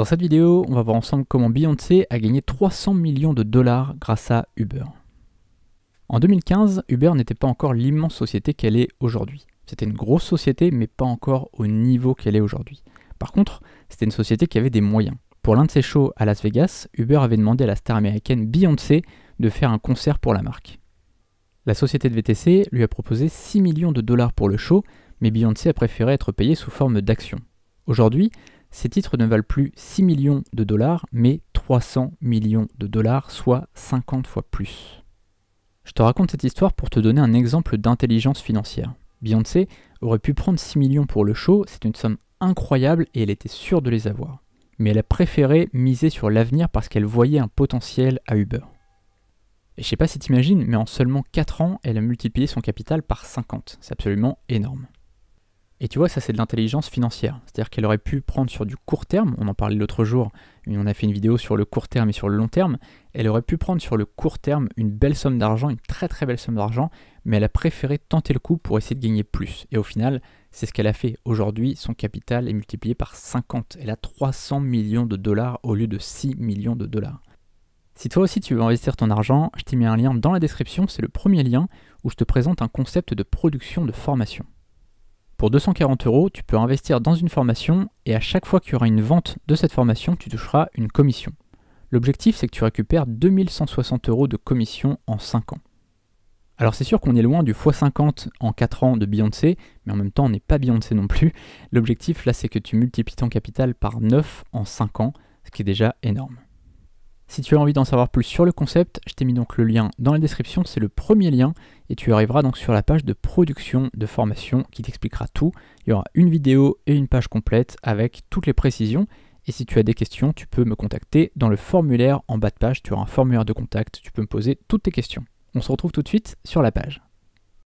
Dans cette vidéo, on va voir ensemble comment Beyoncé a gagné 300 millions de dollars grâce à Uber. En 2015, Uber n'était pas encore l'immense société qu'elle est aujourd'hui. C'était une grosse société, mais pas encore au niveau qu'elle est aujourd'hui. Par contre, c'était une société qui avait des moyens. Pour l'un de ses shows à Las Vegas, Uber avait demandé à la star américaine Beyoncé de faire un concert pour la marque. La société de VTC lui a proposé 6 millions de dollars pour le show, mais Beyoncé a préféré être payée sous forme d'actions. Aujourd'hui, ces titres ne valent plus 6 millions de dollars, mais 300 millions de dollars, soit 50 fois plus. Je te raconte cette histoire pour te donner un exemple d'intelligence financière. Beyoncé aurait pu prendre 6 millions pour le show, c'est une somme incroyable et elle était sûre de les avoir. Mais elle a préféré miser sur l'avenir parce qu'elle voyait un potentiel à Uber. Et je sais pas si t'imagines, mais en seulement 4 ans, elle a multiplié son capital par 50. C'est absolument énorme. Et tu vois, ça c'est de l'intelligence financière. C'est-à-dire qu'elle aurait pu prendre sur du court terme, on en parlait l'autre jour, on a fait une vidéo sur le court terme et sur le long terme, elle aurait pu prendre sur le court terme une belle somme d'argent, une très très belle somme d'argent, mais elle a préféré tenter le coup pour essayer de gagner plus. Et au final, c'est ce qu'elle a fait. Aujourd'hui, son capital est multiplié par 50. Elle a 300 millions de dollars au lieu de 6 millions de dollars. Si toi aussi tu veux investir ton argent, je t'ai mis un lien dans la description, c'est le premier lien où je te présente un concept de production de formation. Pour 240 euros, tu peux investir dans une formation et à chaque fois qu'il y aura une vente de cette formation, tu toucheras une commission. L'objectif, c'est que tu récupères 2160 euros de commission en 5 ans. Alors c'est sûr qu'on est loin du x50 en 4 ans de Beyoncé, mais en même temps on n'est pas Beyoncé non plus. L'objectif là c'est que tu multiplies ton capital par 9 en 5 ans, ce qui est déjà énorme. Si tu as envie d'en savoir plus sur le concept, je t'ai mis donc le lien dans la description, c'est le premier lien, et tu arriveras donc sur la page de production de formation qui t'expliquera tout. Il y aura une vidéo et une page complète avec toutes les précisions. Et si tu as des questions, tu peux me contacter dans le formulaire en bas de page. Tu auras un formulaire de contact, tu peux me poser toutes tes questions. On se retrouve tout de suite sur la page.